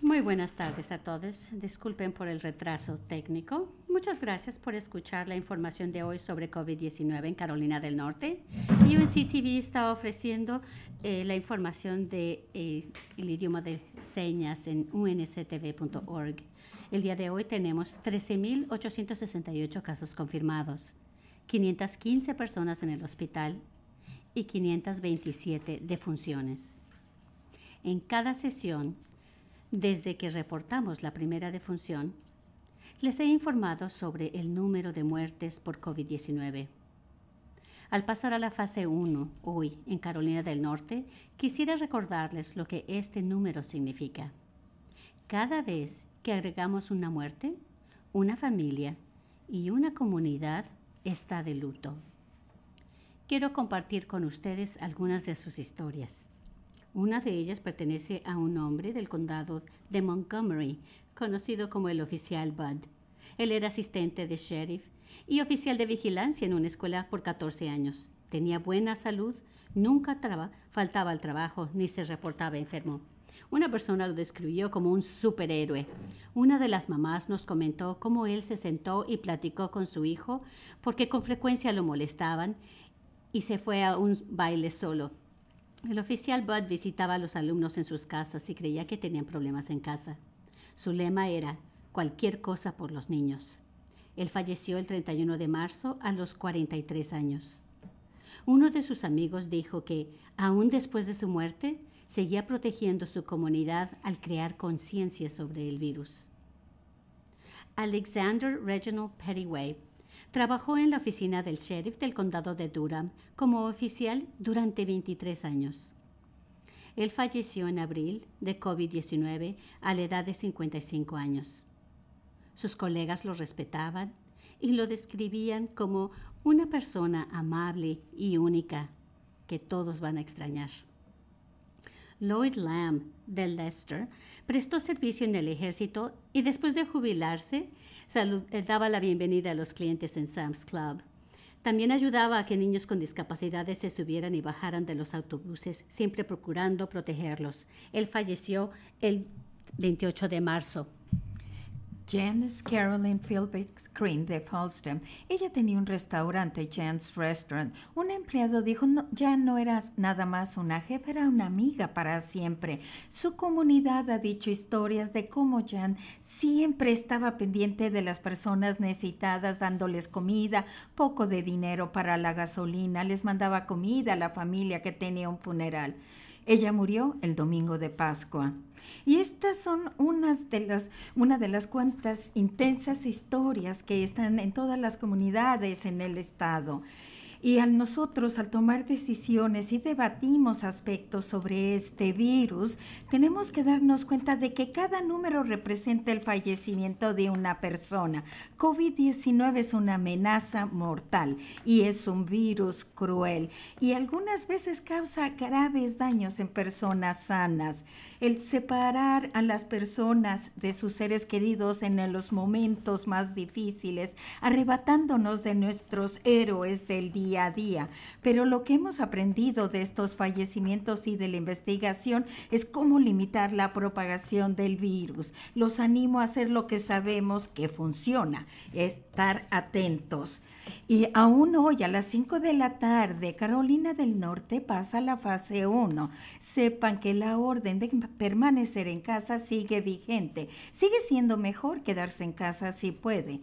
Muy buenas tardes a todos. Disculpen por el retraso técnico. Muchas gracias por escuchar la información de hoy sobre COVID-19 en Carolina del Norte. UNCTV está ofreciendo eh, la información del de, eh, idioma de señas en unctv.org. El día de hoy tenemos 13.868 casos confirmados, 515 personas en el hospital y 527 defunciones. En cada sesión desde que reportamos la primera defunción, les he informado sobre el número de muertes por COVID-19. Al pasar a la fase 1 hoy en Carolina del Norte, quisiera recordarles lo que este número significa. Cada vez que agregamos una muerte, una familia y una comunidad está de luto. Quiero compartir con ustedes algunas de sus historias. Una de ellas pertenece a un hombre del condado de Montgomery, conocido como el oficial Bud. Él era asistente de sheriff y oficial de vigilancia en una escuela por 14 años. Tenía buena salud, nunca faltaba al trabajo ni se reportaba enfermo. Una persona lo describió como un superhéroe. Una de las mamás nos comentó cómo él se sentó y platicó con su hijo porque con frecuencia lo molestaban y se fue a un baile solo. El oficial Bud visitaba a los alumnos en sus casas y creía que tenían problemas en casa. Su lema era cualquier cosa por los niños. Él falleció el 31 de marzo a los 43 años. Uno de sus amigos dijo que, aún después de su muerte, seguía protegiendo su comunidad al crear conciencia sobre el virus. Alexander Reginald Pettyway Trabajó en la oficina del sheriff del condado de Durham como oficial durante 23 años. Él falleció en abril de COVID-19 a la edad de 55 años. Sus colegas lo respetaban y lo describían como una persona amable y única que todos van a extrañar. Lloyd Lamb de Leicester, prestó servicio en el ejército y después de jubilarse salud, eh, daba la bienvenida a los clientes en Sam's Club. También ayudaba a que niños con discapacidades se subieran y bajaran de los autobuses, siempre procurando protegerlos. Él falleció el 28 de marzo. Janice Carolyn Philbrick Green de Falston. Ella tenía un restaurante, Jan's Restaurant. Un empleado dijo, no, ya no era nada más una jefa, era una amiga para siempre. Su comunidad ha dicho historias de cómo Jan siempre estaba pendiente de las personas necesitadas, dándoles comida, poco de dinero para la gasolina, les mandaba comida a la familia que tenía un funeral. Ella murió el domingo de Pascua. Y estas son unas de las, una de las cuantas intensas historias que están en todas las comunidades en el Estado. Y al nosotros, al tomar decisiones y debatimos aspectos sobre este virus, tenemos que darnos cuenta de que cada número representa el fallecimiento de una persona. COVID-19 es una amenaza mortal y es un virus cruel y algunas veces causa graves daños en personas sanas. El separar a las personas de sus seres queridos en los momentos más difíciles, arrebatándonos de nuestros héroes del día día a día. Pero lo que hemos aprendido de estos fallecimientos y de la investigación es cómo limitar la propagación del virus. Los animo a hacer lo que sabemos que funciona, estar atentos. Y aún hoy, a las 5 de la tarde, Carolina del Norte pasa a la fase 1. Sepan que la orden de permanecer en casa sigue vigente. Sigue siendo mejor quedarse en casa si puede.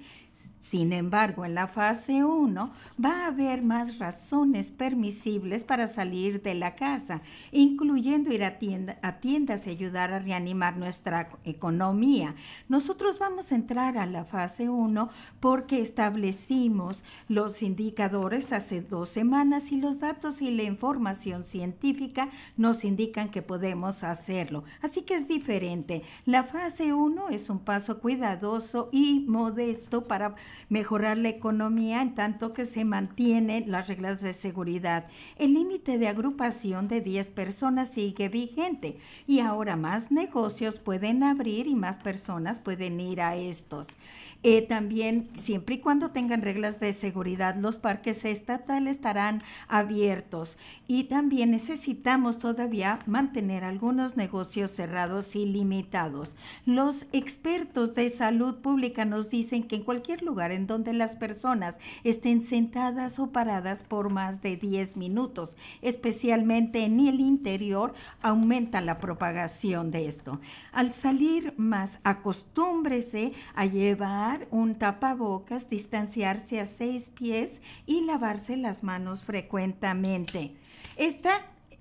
Sin embargo, en la fase 1 va a haber más razones permisibles para salir de la casa, incluyendo ir a, tienda, a, tiendas y ayudar a reanimar nuestra economía. Nosotros vamos a entrar a la fase 1 porque establecimos los indicadores hace dos semanas y los datos y la información científica nos indican que podemos hacerlo. Así que es diferente. La fase 1 es un paso cuidadoso y modesto para mejorar la economía en tanto que se mantienen las reglas de seguridad. El límite de agrupación de 10 personas sigue vigente y ahora más negocios pueden abrir y más personas pueden ir a estos. Eh, también, siempre y cuando tengan reglas de seguridad, los parques estatales estarán abiertos y también necesitamos todavía mantener algunos negocios cerrados y limitados. Los expertos de salud pública nos dicen que en cualquier lugar en donde las personas estén sentadas o paradas por más de 10 minutos, especialmente en el interior, aumenta la propagación de esto. Al salir más, acostúmbrese a llevar un tapabocas, distanciarse a seis pies y lavarse las manos frecuentemente. Esta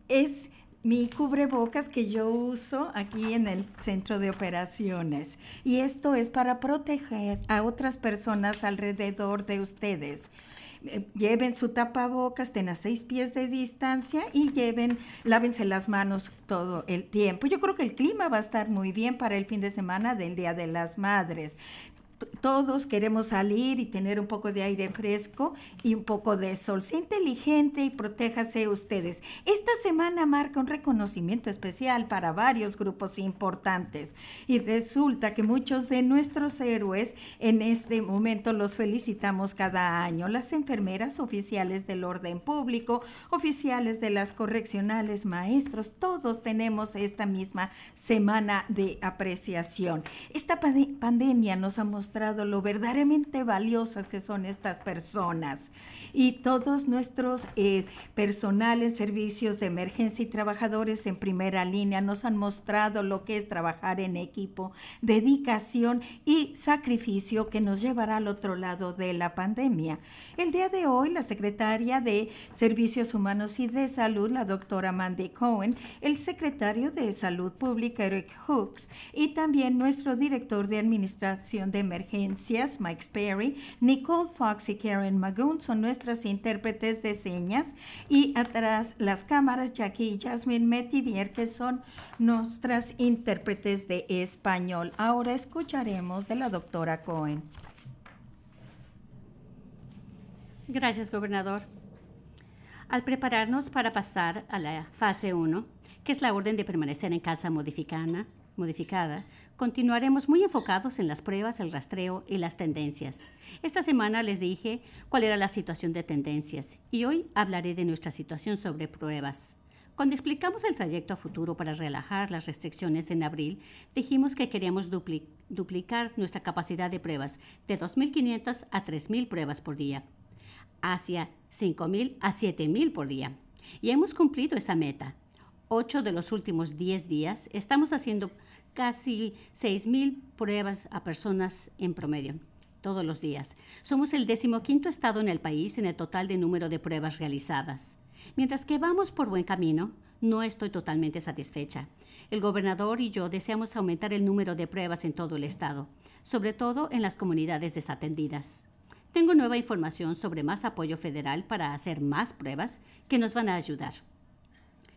es mi cubrebocas que yo uso aquí en el centro de operaciones. Y esto es para proteger a otras personas alrededor de ustedes. Eh, lleven su tapabocas, estén a seis pies de distancia y lleven, lávense las manos todo el tiempo. Yo creo que el clima va a estar muy bien para el fin de semana del Día de las Madres todos queremos salir y tener un poco de aire fresco y un poco de sol. Sea inteligente y protéjase ustedes. Esta semana marca un reconocimiento especial para varios grupos importantes y resulta que muchos de nuestros héroes en este momento los felicitamos cada año. Las enfermeras, oficiales del orden público, oficiales de las correccionales, maestros, todos tenemos esta misma semana de apreciación. Esta pandemia nos ha mostrado lo verdaderamente valiosas que son estas personas. Y todos nuestros eh, personales, servicios de emergencia y trabajadores en primera línea nos han mostrado lo que es trabajar en equipo, dedicación y sacrificio que nos llevará al otro lado de la pandemia. El día de hoy, la secretaria de Servicios Humanos y de Salud, la doctora Mandy Cohen, el secretario de Salud Pública, Eric Hooks, y también nuestro director de Administración de Emergencia agencias Mike Sperry, Nicole Fox y Karen Magoon son nuestras intérpretes de señas y atrás las cámaras Jackie y Jasmine Metivier que son nuestras intérpretes de español. Ahora escucharemos de la doctora Cohen. Gracias, gobernador. Al prepararnos para pasar a la fase 1, que es la orden de permanecer en casa modificada, modificada, continuaremos muy enfocados en las pruebas, el rastreo y las tendencias. Esta semana les dije cuál era la situación de tendencias y hoy hablaré de nuestra situación sobre pruebas. Cuando explicamos el trayecto a futuro para relajar las restricciones en abril, dijimos que queríamos duplicar nuestra capacidad de pruebas de 2.500 a 3.000 pruebas por día, hacia 5.000 a 7.000 por día. Y hemos cumplido esa meta. 8 de los últimos 10 días, estamos haciendo casi 6.000 pruebas a personas en promedio todos los días. Somos el decimoquinto estado en el país en el total de número de pruebas realizadas. Mientras que vamos por buen camino, no estoy totalmente satisfecha. El gobernador y yo deseamos aumentar el número de pruebas en todo el estado, sobre todo en las comunidades desatendidas. Tengo nueva información sobre más apoyo federal para hacer más pruebas que nos van a ayudar.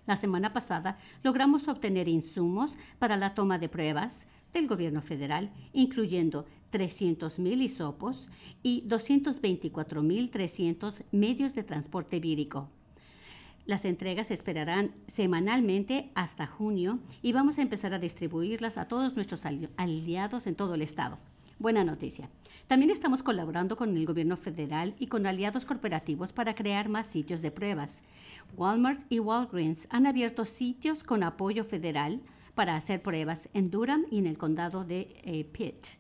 La semana pasada logramos obtener insumos para la toma de pruebas del gobierno federal, incluyendo 300.000 hisopos y 224.300 medios de transporte vírico. Las entregas se esperarán semanalmente hasta junio y vamos a empezar a distribuirlas a todos nuestros aliados en todo el estado. Buena noticia. También estamos colaborando con el gobierno federal y con aliados corporativos para crear más sitios de pruebas. Walmart y Walgreens han abierto sitios con apoyo federal para hacer pruebas en Durham y en el condado de eh, Pitt.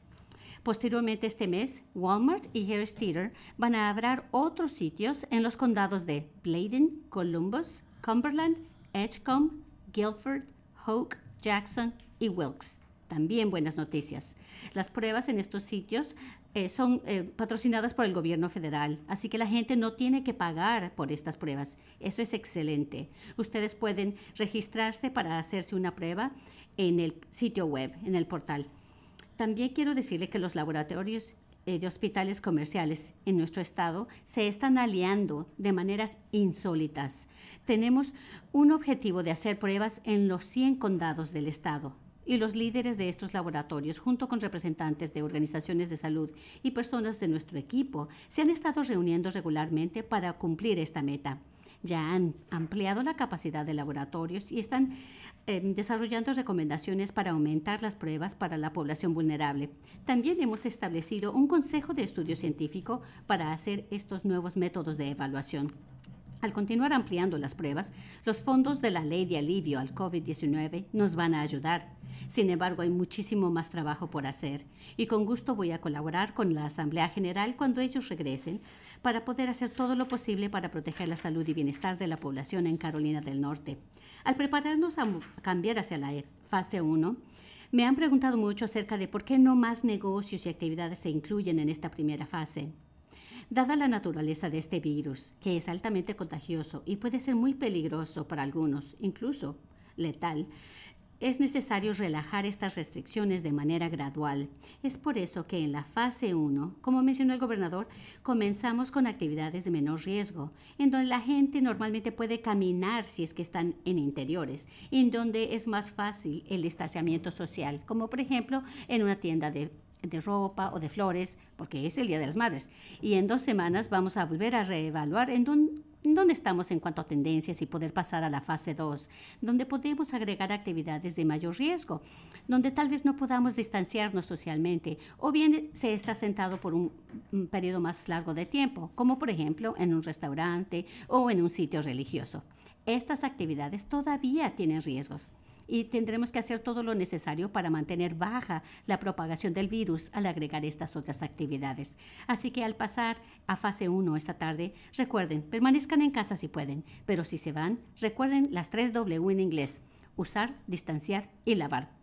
Posteriormente este mes, Walmart y Harris Theater van a abrir otros sitios en los condados de Bladen, Columbus, Cumberland, Edgecombe, Guilford, Hoke, Jackson y Wilkes. También buenas noticias. Las pruebas en estos sitios eh, son eh, patrocinadas por el gobierno federal, así que la gente no tiene que pagar por estas pruebas. Eso es excelente. Ustedes pueden registrarse para hacerse una prueba en el sitio web, en el portal. También quiero decirle que los laboratorios eh, de hospitales comerciales en nuestro estado se están aliando de maneras insólitas. Tenemos un objetivo de hacer pruebas en los 100 condados del estado y los líderes de estos laboratorios, junto con representantes de organizaciones de salud y personas de nuestro equipo, se han estado reuniendo regularmente para cumplir esta meta ya han ampliado la capacidad de laboratorios y están em, desarrollando recomendaciones para aumentar las pruebas para la población vulnerable. También hemos establecido un consejo de estudio científico para hacer estos nuevos métodos de evaluación. Al continuar ampliando las pruebas, los fondos de la ley de alivio al COVID-19 nos van a ayudar. Sin embargo, hay muchísimo más trabajo por hacer y con gusto voy a colaborar con la Asamblea General cuando ellos regresen para poder hacer todo lo posible para proteger la salud y bienestar de la población en Carolina del Norte. Al prepararnos a cambiar hacia la fase 1, me han preguntado mucho acerca de por qué no más negocios y actividades se incluyen en esta primera fase. Dada la naturaleza de este virus, que es altamente contagioso y puede ser muy peligroso para algunos, incluso letal, es necesario relajar estas restricciones de manera gradual. Es por eso que en la fase 1, como mencionó el gobernador, comenzamos con actividades de menor riesgo, en donde la gente normalmente puede caminar si es que están en interiores, en donde es más fácil el distanciamiento social, como por ejemplo en una tienda de de ropa o de flores, porque es el Día de las Madres. Y en dos semanas vamos a volver a reevaluar en dónde estamos en cuanto a tendencias y poder pasar a la fase 2, donde podemos agregar actividades de mayor riesgo, donde tal vez no podamos distanciarnos socialmente o bien se está sentado por un, un, periodo más largo de tiempo, como por ejemplo en un restaurante o en un sitio religioso. Estas actividades todavía tienen riesgos y tendremos que hacer todo lo necesario para mantener baja la propagación del virus al agregar estas otras actividades. Así que al pasar a fase 1 esta tarde, recuerden, permanezcan en casa si pueden, pero si se van, recuerden las 3 W en inglés, usar, distanciar y lavar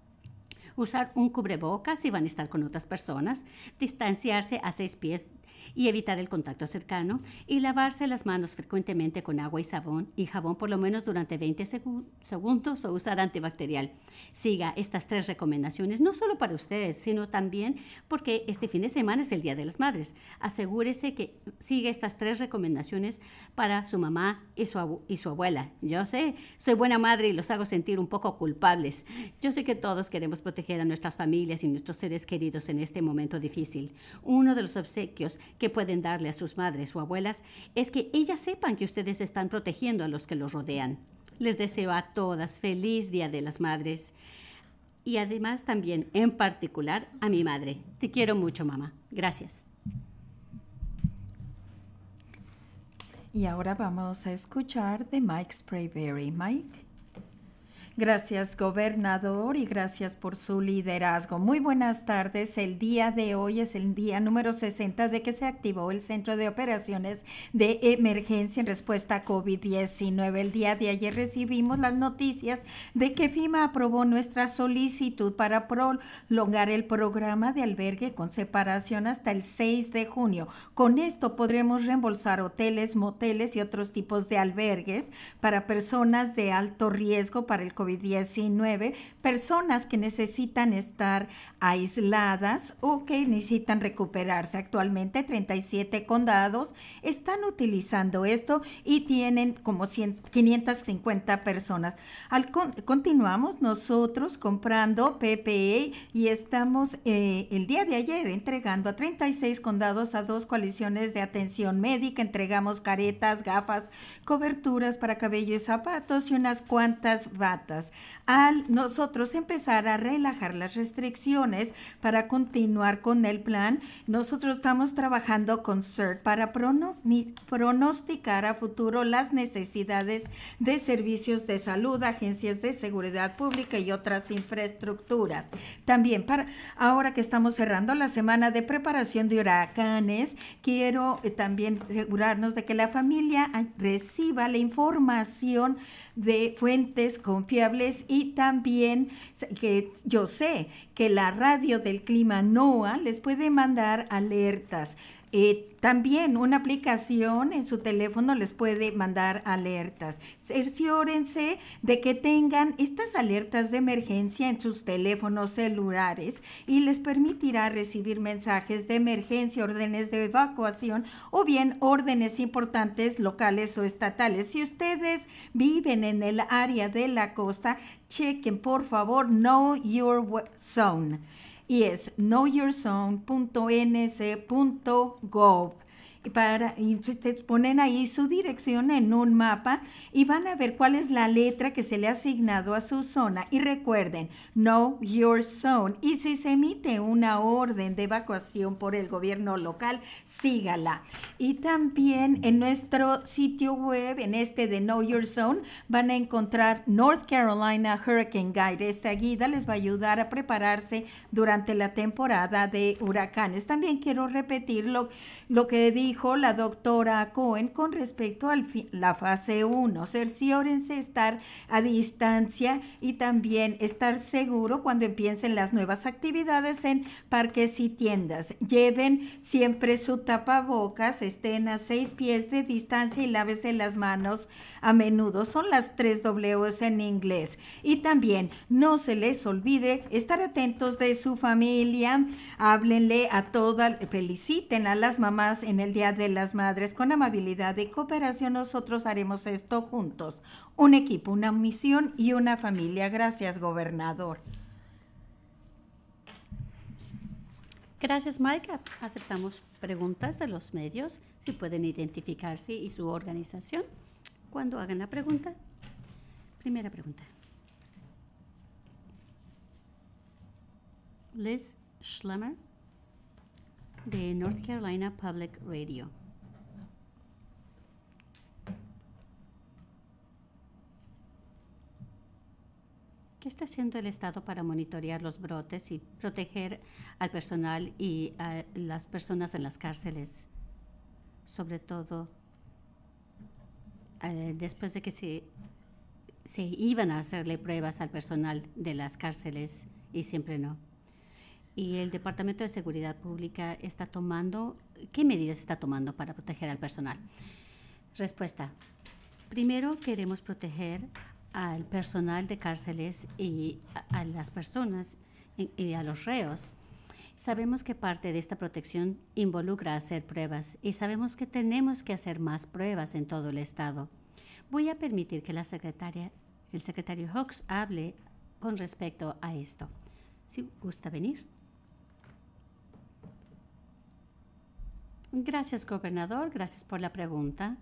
usar un cubrebocas si van a estar con otras personas, distanciarse a seis pies y evitar el contacto cercano y lavarse las manos frecuentemente con agua y sabón y jabón por lo menos durante 20 segundos o usar antibacterial. Siga estas tres recomendaciones no solo para ustedes, sino también porque este fin de semana es el Día de las Madres. Asegúrese que siga estas tres recomendaciones para su mamá y y su abuela. Yo sé, soy buena madre y los hago sentir un poco culpables. Yo sé que todos queremos proteger a nuestras familias y nuestros seres queridos en este momento difícil. Uno de los obsequios que pueden darle a sus madres o abuelas es que ellas sepan que ustedes están protegiendo a los que los rodean. Les deseo a todas feliz Día de las Madres y además también en particular a mi madre. Te quiero mucho, mamá. Gracias. Y ahora vamos a escuchar de Mike Sprayberry. Mike. Gracias, gobernador, y gracias por su liderazgo. Muy buenas tardes. El día de hoy es el día número 60 de que se activó el Centro de Operaciones de Emergencia en respuesta a COVID-19. El día de ayer recibimos las noticias de que FIMA aprobó nuestra solicitud para prolongar el programa de albergue con separación hasta el 6 de junio. Con esto podremos reembolsar hoteles, moteles y otros tipos de albergues para personas de alto riesgo para el COVID COVID-19, personas que necesitan estar aisladas o que necesitan recuperarse. Actualmente 37 condados están utilizando esto y tienen como 550 personas. Al continuamos nosotros comprando PPE y estamos eh, el día de ayer entregando a 36 condados a dos coaliciones de atención médica. Entregamos caretas, gafas, coberturas para cabello y zapatos y unas cuantas batas al nosotros empezar a relajar las restricciones para continuar con el plan. Nosotros estamos trabajando con CERT para pronosticar a futuro las necesidades de servicios de salud, agencias de seguridad pública y otras infraestructuras. También para ahora que estamos cerrando la semana de preparación de huracanes, quiero eh, también asegurarnos de que la familia reciba la información de fuentes confiables y también que yo sé que la radio del clima NOAA les puede mandar alertas. Eh, también una aplicación en su teléfono les puede mandar alertas. Cerciórense de que tengan estas alertas de emergencia en sus teléfonos celulares y les permitirá recibir mensajes de emergencia, órdenes de evacuación o bien órdenes importantes locales o estatales. Si ustedes viven en el área de la costa, chequen por favor Know Your Zone y es knowyourzone.nc.gov para, y ustedes ponen ahí su dirección en un mapa y van a ver cuál es la letra que se le ha asignado a su zona. Y recuerden, know your zone. Y si se emite una orden de evacuación por el gobierno local, sígala. Y también en nuestro sitio web, en este de Know Your Zone, van a encontrar North Carolina Hurricane Guide. Esta guía les va a ayudar a prepararse durante la temporada de huracanes. También quiero repetir lo, lo que digo dijo la doctora Cohen con respecto a la fase 1. Cerciórense estar a distancia y también estar seguro cuando empiecen las nuevas actividades en parques y tiendas. Lleven siempre su tapabocas, estén a seis pies de distancia y de las manos a menudo. Son las tres Ws en inglés. Y también no se les olvide estar atentos de su familia. Háblenle a todas feliciten a las mamás en el día de las Madres, con amabilidad y cooperación nosotros haremos esto juntos. Un equipo, una misión y una familia. Gracias, gobernador. Gracias, Maika. Aceptamos preguntas de los medios, si pueden identificarse y su organización. Cuando hagan la pregunta, primera pregunta. Liz Schlemmer de North Carolina Public Radio. ¿Qué está haciendo el Estado para monitorear los brotes y proteger al personal y a las personas en las cárceles? Sobre todo eh, después de que se, se iban a hacerle pruebas al personal de las cárceles y siempre no y el Departamento de Seguridad Pública está tomando, ¿qué medidas está tomando para proteger al personal? Respuesta. Primero queremos proteger al personal de cárceles y a, las personas y, a los reos. Sabemos que parte de esta protección involucra hacer pruebas y sabemos que tenemos que hacer más pruebas en todo el Estado. Voy a permitir que la secretaria, el secretario Hawks hable con respecto a esto. Si gusta venir. Gracias, gobernador. Gracias por la pregunta.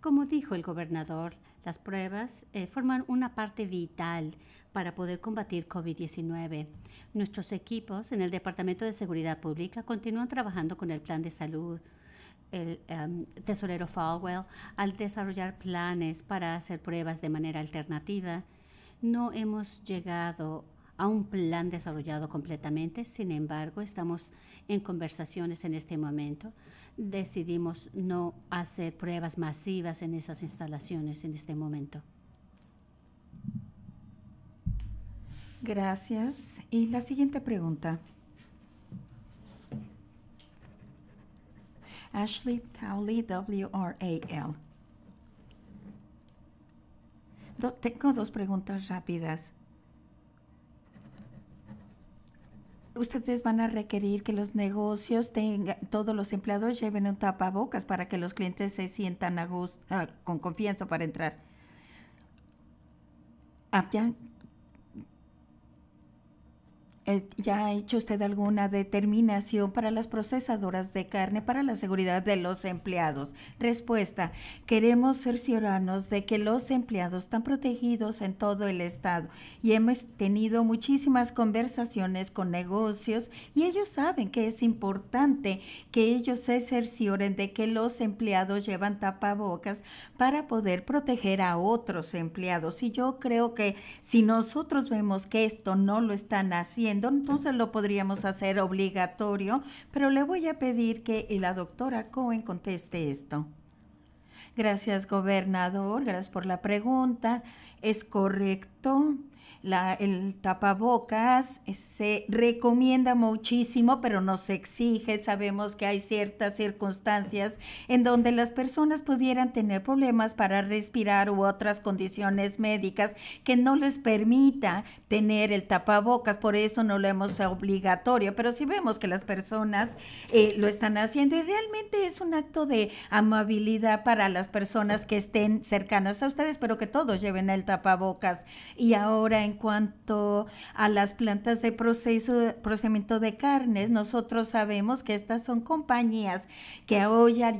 Como dijo el gobernador, las pruebas eh, forman una parte vital para poder combatir COVID-19. Nuestros equipos en el Departamento de Seguridad Pública continúan trabajando con el plan de salud el em, tesorero Falwell al desarrollar planes para hacer pruebas de manera alternativa. No hemos llegado a a un plan desarrollado completamente. Sin embargo, estamos en conversaciones en este momento. Decidimos no hacer pruebas masivas en esas instalaciones en este momento. Gracias. Y la siguiente pregunta. Ashley Towley, WRAL. tengo dos preguntas rápidas. ustedes van a requerir que los negocios tengan, todos los empleados lleven un tapabocas para que los clientes se sientan a gusto, ah, con confianza para entrar. Eh, ¿Ya ha hecho usted alguna determinación para las procesadoras de carne para la seguridad de los empleados? Respuesta, queremos cerciorarnos de que los empleados están protegidos en todo el estado y hemos tenido muchísimas conversaciones con negocios y ellos saben que es importante que ellos se cercioren de que los empleados llevan tapabocas para poder proteger a otros empleados. Y yo creo que si nosotros vemos que esto no lo están haciendo, entonces lo podríamos hacer obligatorio, pero le voy a pedir que la doctora Cohen conteste esto. Gracias, gobernador. Gracias por la pregunta. Es correcto la, el tapabocas eh, se recomienda muchísimo, pero no se exige. Sabemos que hay ciertas circunstancias en donde las personas pudieran tener problemas para respirar u otras condiciones médicas que no les permita tener el tapabocas. Por eso no lo hemos obligatorio, pero si vemos que las personas eh, lo están haciendo y realmente es un acto de amabilidad para las personas que estén cercanas a ustedes, pero que todos lleven el tapabocas. Y ahora en cuanto a las plantas de proceso, procesamiento de carnes, nosotros sabemos que estas son compañías que hoy ya,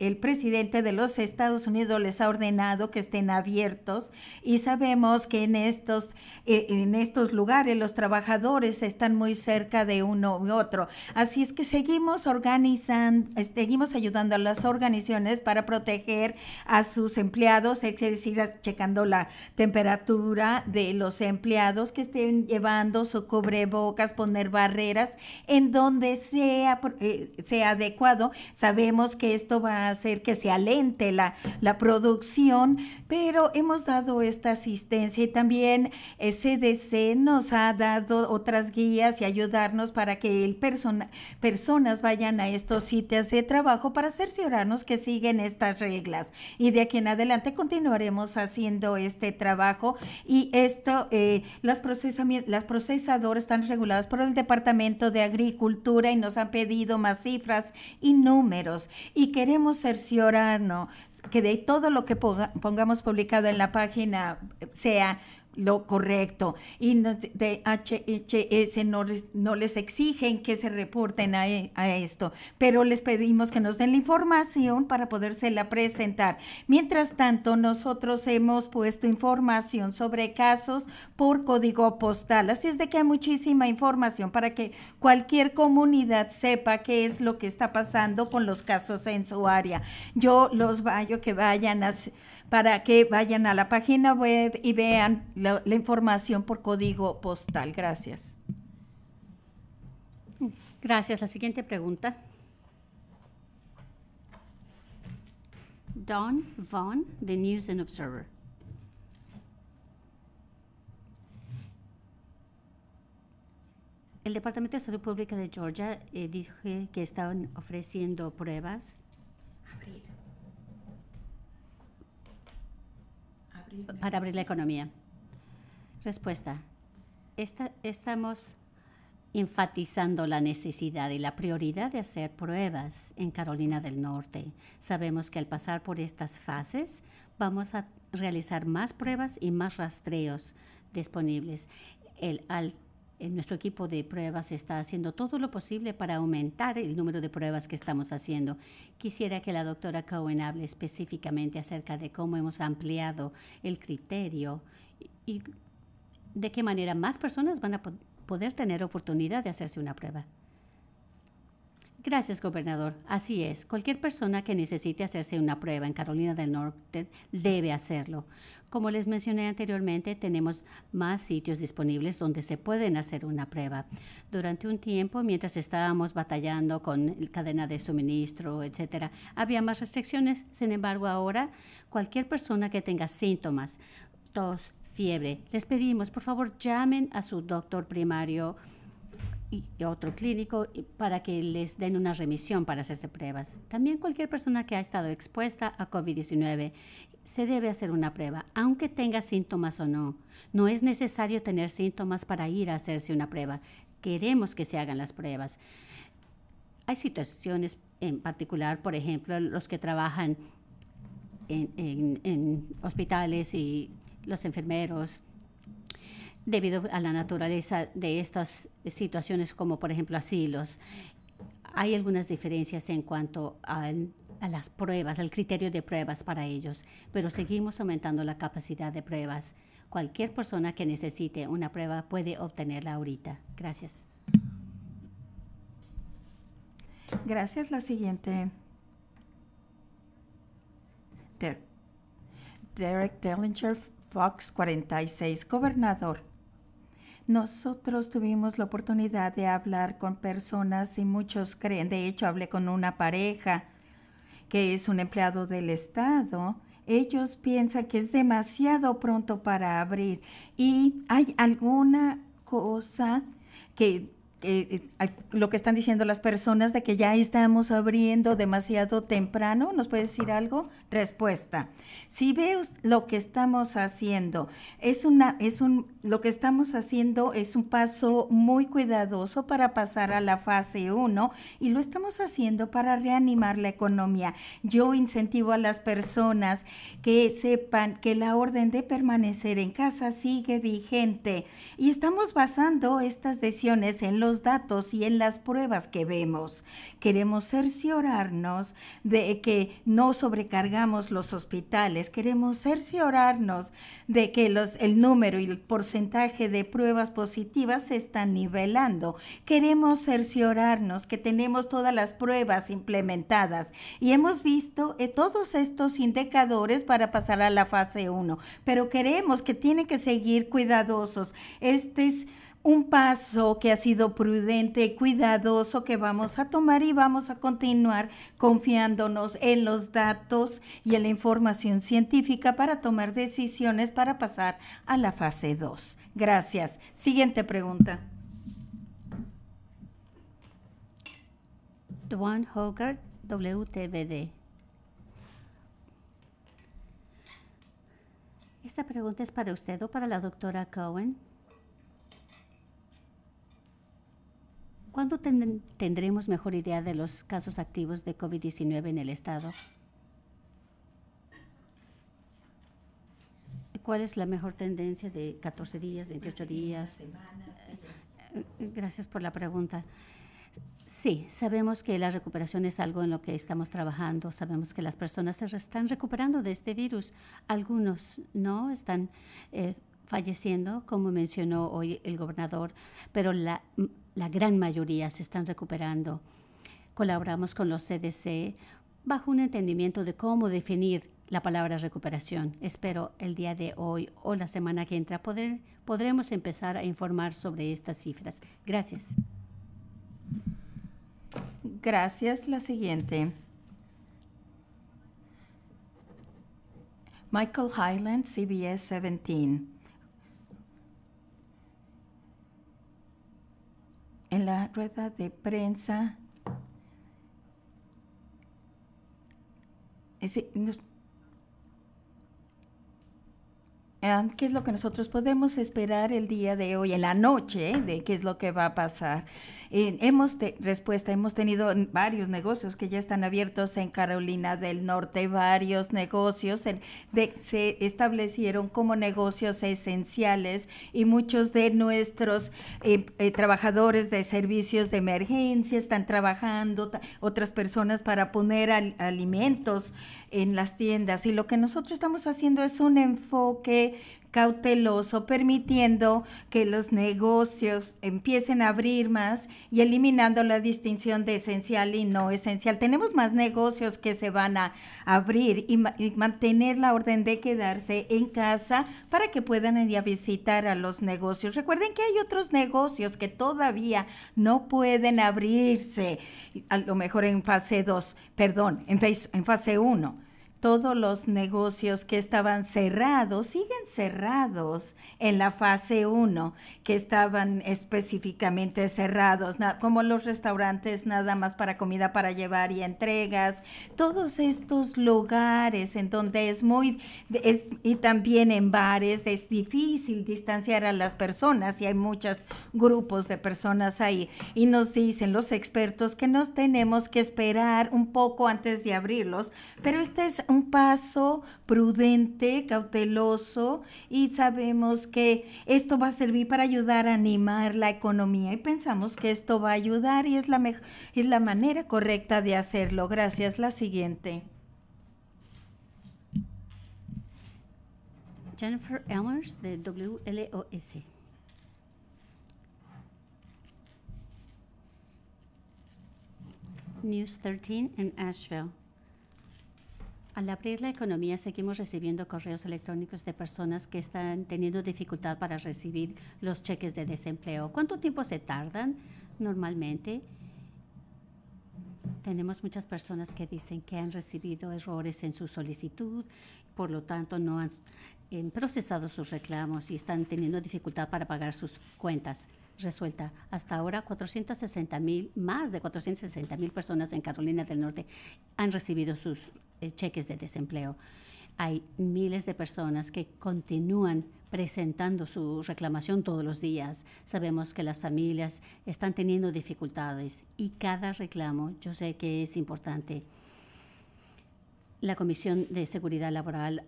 el presidente de los Estados Unidos les ha ordenado que estén abiertos y sabemos que en estos, eh, en estos lugares los trabajadores están muy cerca de uno u otro. Así es que seguimos organizando, eh, seguimos ayudando a las organizaciones para proteger a sus empleados, es decir, checando la temperatura de los empleados empleados que estén llevando su cubrebocas, poner barreras en donde sea, eh, sea adecuado. Sabemos que esto va a hacer que se alente la, la producción, pero hemos dado esta asistencia y también CDC nos ha dado otras guías y ayudarnos para que el persona, personas vayan a estos sitios de trabajo para cerciorarnos que siguen estas reglas. Y de aquí en adelante continuaremos haciendo este trabajo y esto... Eh, las las, las procesadoras están reguladas por el Departamento de Agricultura y nos han pedido más cifras y números. Y queremos cerciorarnos que de todo lo que pongamos publicado en la página eh, sea lo correcto. Y de HHS e no les, no les exigen que se reporten a, esto, pero les pedimos que nos den la información para podérsela presentar. Mientras tanto, nosotros hemos puesto información sobre casos por código postal, así es de que hay muchísima información para que cualquier comunidad sepa qué es lo que está pasando con los casos en su área. Yo los vayo que vayan a para que vayan a la página web y vean la, información por código postal. Gracias. Gracias. La siguiente pregunta. Don Vaughn, The News and Observer. El Departamento de Salud Pública de Georgia eh, dijo que estaban ofreciendo pruebas para abrir la economía? Respuesta. estamos enfatizando la necesidad y la prioridad de hacer pruebas en Carolina del Norte. Sabemos que al pasar por estas fases vamos a realizar más pruebas y más rastreos disponibles. El, al eh, nuestro equipo de pruebas está haciendo todo lo posible para aumentar el número de pruebas que estamos haciendo. Quisiera que la doctora Cohen hable específicamente acerca de cómo hemos ampliado el criterio y de qué manera más personas van a poder tener oportunidad de hacerse una prueba. Gracias, gobernador. Así es. Cualquier persona que necesite hacerse una prueba en Carolina del Norte debe hacerlo. Como les mencioné anteriormente, tenemos más sitios disponibles donde se pueden hacer una prueba. Durante un tiempo, mientras estábamos batallando con cadena de suministro, etcétera, había más restricciones. Sin embargo, ahora cualquier persona que tenga síntomas, tos, fiebre, les pedimos por favor llamen a su doctor primario y otro clínico para que les den una remisión para hacerse pruebas. También cualquier persona que ha estado expuesta a COVID-19 se debe hacer una prueba, aunque tenga síntomas o no. No es necesario tener síntomas para ir a hacerse una prueba. Queremos que se hagan las pruebas. Hay situaciones en particular, por ejemplo, los que trabajan en, en, en hospitales y los enfermeros, debido a la naturaleza de estas situaciones, como por ejemplo asilos. Hay algunas diferencias en cuanto a, las pruebas, al criterio de pruebas para ellos, pero seguimos aumentando la capacidad de pruebas. Cualquier persona que necesite una prueba puede obtenerla ahorita. Gracias. Gracias. La siguiente. Derek Dellinger, Fox 46, gobernador. Nosotros tuvimos la oportunidad de hablar con personas y muchos creen, de hecho hablé con una pareja que es un empleado del Estado, ellos piensan que es demasiado pronto para abrir y hay alguna cosa que eh, eh, lo que están diciendo las personas de que ya estamos abriendo demasiado temprano, ¿nos puede decir algo? Respuesta. Si ve lo que estamos haciendo, es una, es un, lo que estamos haciendo es un paso muy cuidadoso para pasar a la fase 1 y lo estamos haciendo para reanimar la economía. Yo incentivo a las personas que sepan que la orden de permanecer en casa sigue vigente y estamos basando estas decisiones en los datos y en las pruebas que vemos. Queremos cerciorarnos de que no sobrecargamos los hospitales, queremos cerciorarnos de que los, el número y el porcentaje de pruebas positivas se están nivelando. Queremos cerciorarnos que tenemos todas las pruebas implementadas y hemos visto eh, todos estos indicadores para pasar a la fase 1, pero queremos que tienen que seguir cuidadosos. Este un paso que ha sido prudente, cuidadoso que vamos a tomar y vamos a continuar confiándonos en los datos y en la información científica para tomar decisiones para pasar a la fase 2. Gracias. Siguiente pregunta. Duane Hogarth, WTBD. Esta pregunta es para usted o para la doctora Cohen. ¿Cuándo tendremos mejor idea de los casos activos de COVID-19 en el Estado? ¿Cuál es la mejor tendencia de 14 días, 28 pues días? Eh, eh, gracias por la pregunta. Sí, sabemos que la recuperación es algo en lo que estamos trabajando. Sabemos que las personas se están recuperando de este virus. Algunos no están eh, falleciendo, como mencionó hoy el gobernador, pero la, gran mayoría se están recuperando. Colaboramos con los CDC bajo un entendimiento de cómo definir la palabra recuperación. Espero el día de hoy o la semana que entra poder, podremos empezar a informar sobre estas cifras. Gracias. Gracias. La siguiente. Michael Highland, CBS 17. en la rueda de prensa, ah, ¿Qué es lo que nosotros podemos esperar el día de hoy, en la noche, de qué es lo que va a pasar? hemos de respuesta, hemos tenido varios negocios que ya están abiertos en Carolina del Norte, varios negocios se establecieron como negocios esenciales y muchos de nuestros eh, eh, trabajadores de servicios de emergencia están trabajando, otras personas para poner alimentos en las tiendas. Y lo que nosotros estamos haciendo es un enfoque cauteloso, permitiendo que los negocios empiecen a abrir más y eliminando la distinción de esencial y no esencial. Tenemos más negocios que se van a abrir y, mantener la orden de quedarse en casa para que puedan ir a visitar a los negocios. Recuerden que hay otros negocios que todavía no pueden abrirse, a lo mejor en fase 2, perdón, en, en fase 1 todos los negocios que estaban cerrados siguen cerrados en la fase 1, que estaban específicamente cerrados, como los restaurantes nada más para comida para llevar y entregas, todos estos lugares en donde es muy, es, y también en bares, es difícil distanciar a las personas y hay muchos grupos de personas ahí. Y nos dicen los expertos que nos tenemos que esperar un poco antes de abrirlos, pero este es un paso prudente, cauteloso y sabemos que esto va a servir para ayudar a animar la economía y pensamos que esto va a ayudar y es la, es la manera correcta de hacerlo. Gracias. La siguiente. Jennifer Elmers de WLOS. News 13 en Asheville. Al abrir la economía seguimos recibiendo correos electrónicos de personas que están teniendo dificultad para recibir los cheques de desempleo. ¿Cuánto tiempo se tardan normalmente? Tenemos muchas personas que dicen que han recibido errores en su solicitud, por lo tanto no han procesado sus reclamos y están teniendo dificultad para pagar sus cuentas resuelta. Hasta ahora, 460 mil, más de 460 mil personas en Carolina del Norte han recibido sus eh, cheques de desempleo. Hay miles de personas que continúan presentando su reclamación todos los días. Sabemos que las familias están teniendo dificultades y cada reclamo yo sé que es importante. La Comisión de Seguridad Laboral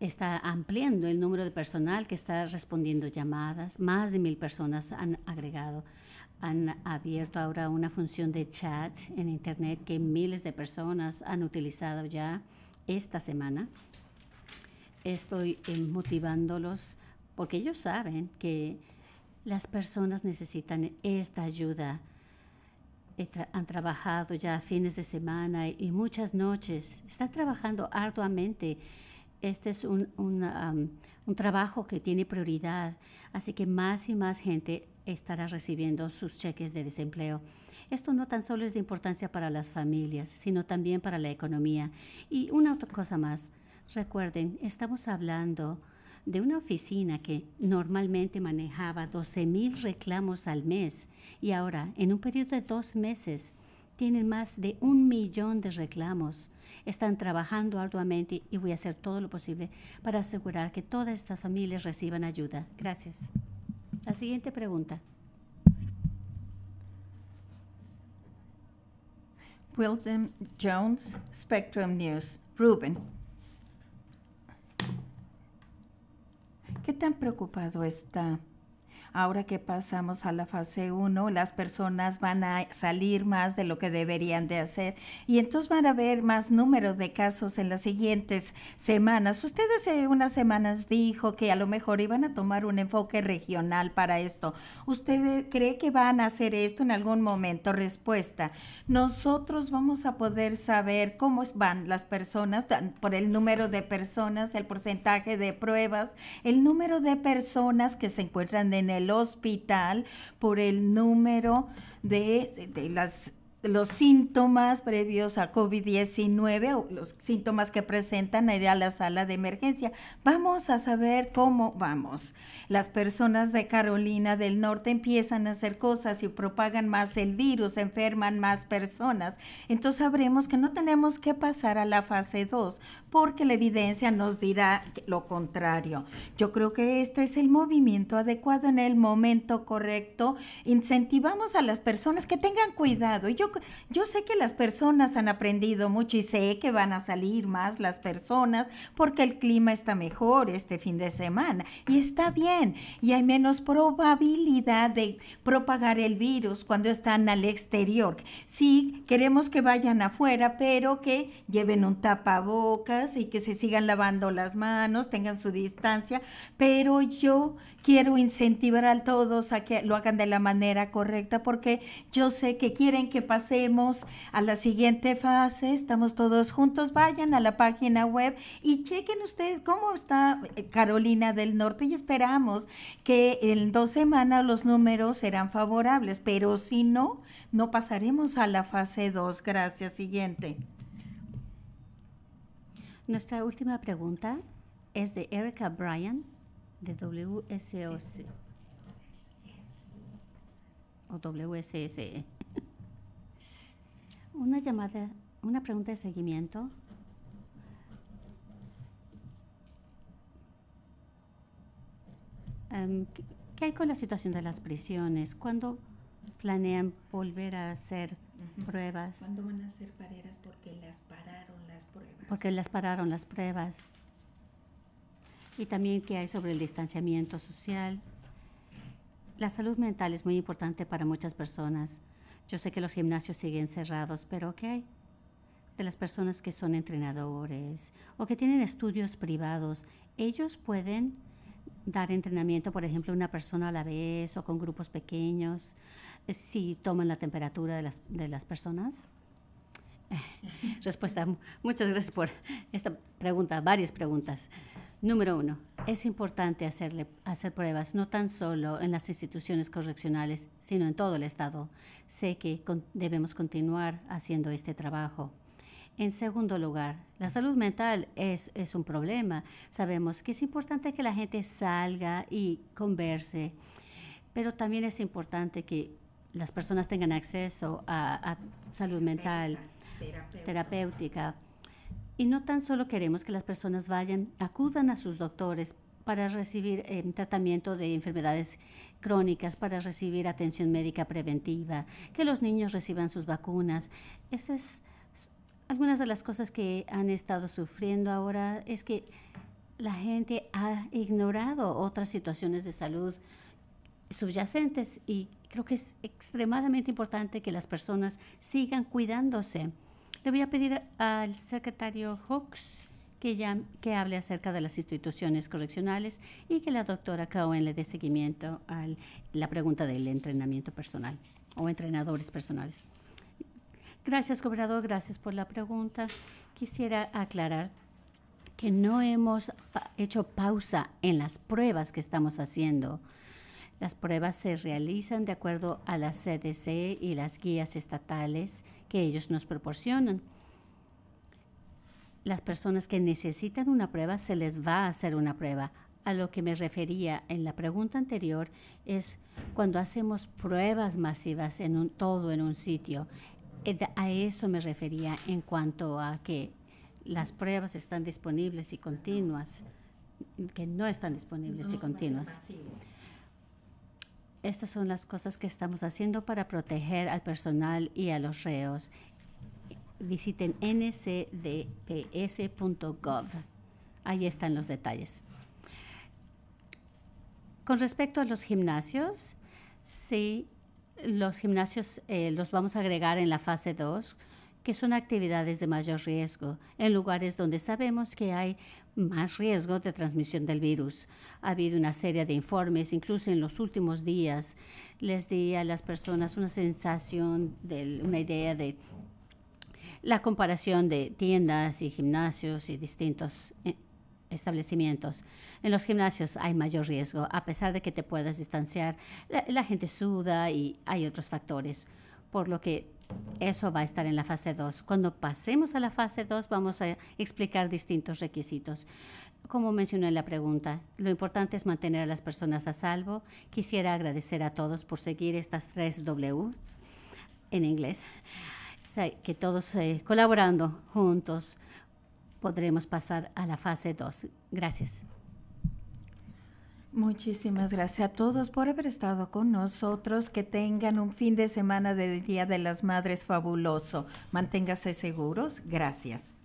está ampliando el número de personal que está respondiendo llamadas. Más de mil personas han agregado han abierto ahora una función de chat en Internet que miles de personas han utilizado ya esta semana. Estoy eh, motivándolos porque ellos saben que las personas necesitan esta ayuda. han trabajado ya fines de semana y muchas noches. Están trabajando arduamente. Este es un, un trabajo que tiene prioridad, así que más y más gente estará recibiendo sus cheques de desempleo. Esto no tan solo es de importancia para las familias, sino también para la economía. Y una otra cosa más, recuerden, estamos hablando de una oficina que normalmente manejaba 12 mil reclamos al mes y ahora, en un periodo de dos meses, tienen más de un millón de reclamos. Están trabajando arduamente y voy a hacer todo lo posible para asegurar que todas estas familias reciban ayuda. Gracias. La siguiente pregunta. Wilton Jones, Spectrum News. Ruben. ¿Qué tan preocupado está? Ahora que pasamos a la fase 1, las personas van a salir más de lo que deberían de hacer y entonces van a haber más número de casos en las siguientes semanas. Usted hace unas semanas dijo que a lo mejor iban a tomar un enfoque regional para esto. ¿Usted cree que van a hacer esto en algún momento? Respuesta. Nosotros vamos a poder saber cómo van las personas por el número de personas, el porcentaje de pruebas, el número de personas que se encuentran en el hospital por el número de, de las los síntomas previos a COVID-19 o los síntomas que presentan a ir a la sala de emergencia. Vamos a saber cómo vamos. Las personas de Carolina del Norte empiezan a hacer cosas y propagan más el virus, enferman más personas. Entonces sabremos que no tenemos que pasar a la fase 2 porque la evidencia nos dirá lo contrario. Yo creo que este es el movimiento adecuado en el momento correcto. Incentivamos a las personas que tengan cuidado. Yo yo sé que las personas han aprendido mucho y sé que van a salir más las personas porque el clima está mejor este fin de semana y está bien y hay menos probabilidad de propagar el virus cuando están al exterior. Sí, queremos que vayan afuera, pero que lleven un tapabocas y que se sigan lavando las manos, tengan su distancia, pero yo quiero incentivar a todos a que lo hagan de la manera correcta porque yo sé que quieren que pasemos a la siguiente fase, estamos todos juntos, vayan a la página web y chequen ustedes cómo está eh, Carolina del Norte y esperamos que en dos semanas los números serán favorables, pero si no, no pasaremos a la fase 2. Gracias, siguiente. Nuestra última pregunta es de Erika Bryan de WSOC o WSSE. Una llamada, una pregunta de seguimiento. Em, ¿Qué hay con la situación de las prisiones? ¿Cuándo planean volver a hacer pruebas? ¿Cuándo van a hacer pareras porque las pararon las pruebas? Porque las pararon las pruebas y también que hay sobre el distanciamiento social. La salud mental es muy importante para muchas personas. Yo sé que los gimnasios siguen cerrados, pero ¿qué hay? De las personas que son entrenadores o que tienen estudios privados, ellos pueden dar entrenamiento, por ejemplo, una persona a la vez o con grupos pequeños, eh, si toman la temperatura de las, de las personas. Respuesta, muchas gracias por esta pregunta, varias preguntas. Número uno, es importante hacerle, hacer pruebas no tan solo en las instituciones correccionales, sino en todo el Estado. Sé que debemos continuar haciendo este trabajo. En segundo lugar, la salud mental es, es, un problema. Sabemos que es importante que la gente salga y converse, pero también es importante que las personas tengan acceso a, salud mental terapéutica y no tan solo queremos que las personas vayan, acudan a sus doctores para recibir eh, tratamiento de enfermedades crónicas, para recibir atención médica preventiva, que los niños reciban sus vacunas. Esas es, algunas de las cosas que han estado sufriendo ahora es que la gente ha ignorado otras situaciones de salud subyacentes y creo que es extremadamente importante que las personas sigan cuidándose. Le voy a pedir al secretario Hooks que, que hable acerca de las instituciones correccionales y que la doctora Cohen le dé seguimiento a la pregunta del entrenamiento personal o entrenadores personales. Gracias, gobernador. Gracias por la pregunta. Quisiera aclarar que no hemos ah, hecho pausa en las pruebas que estamos haciendo las pruebas se realizan de acuerdo a la CDC y las guías estatales que ellos nos proporcionan. Las personas que necesitan una prueba se les va a hacer una prueba. A lo que me refería en la pregunta anterior es cuando hacemos pruebas masivas en un, todo en un sitio. Eh, a eso me refería en cuanto a que las pruebas están disponibles y continuas, que no están disponibles y continuas. Estas son las cosas que estamos haciendo para proteger al personal y a los reos. Visiten ncdps.gov. Ahí están los detalles. Con respecto a los gimnasios, sí, los gimnasios eh, los vamos a agregar en la fase 2 que son actividades de mayor riesgo, en lugares donde sabemos que hay más riesgo de transmisión del virus. Ha habido una serie de informes, incluso en los últimos días, les di a las personas una sensación, de, una idea de la comparación de tiendas y gimnasios y distintos eh, establecimientos. En los gimnasios hay mayor riesgo, a pesar de que te puedas distanciar, la, la gente suda y hay otros factores, por lo que eso va a estar en la fase 2. Cuando pasemos a la fase 2 vamos a explicar distintos requisitos. Como mencioné en la pregunta, lo importante es mantener a las personas a salvo. Quisiera agradecer a todos por seguir estas tres W en inglés. que todos eh, colaborando juntos podremos pasar a la fase 2. Gracias. Muchísimas gracias a todos por haber estado con nosotros. Que tengan un fin de semana del Día de las Madres fabuloso. Manténgase seguros. Gracias.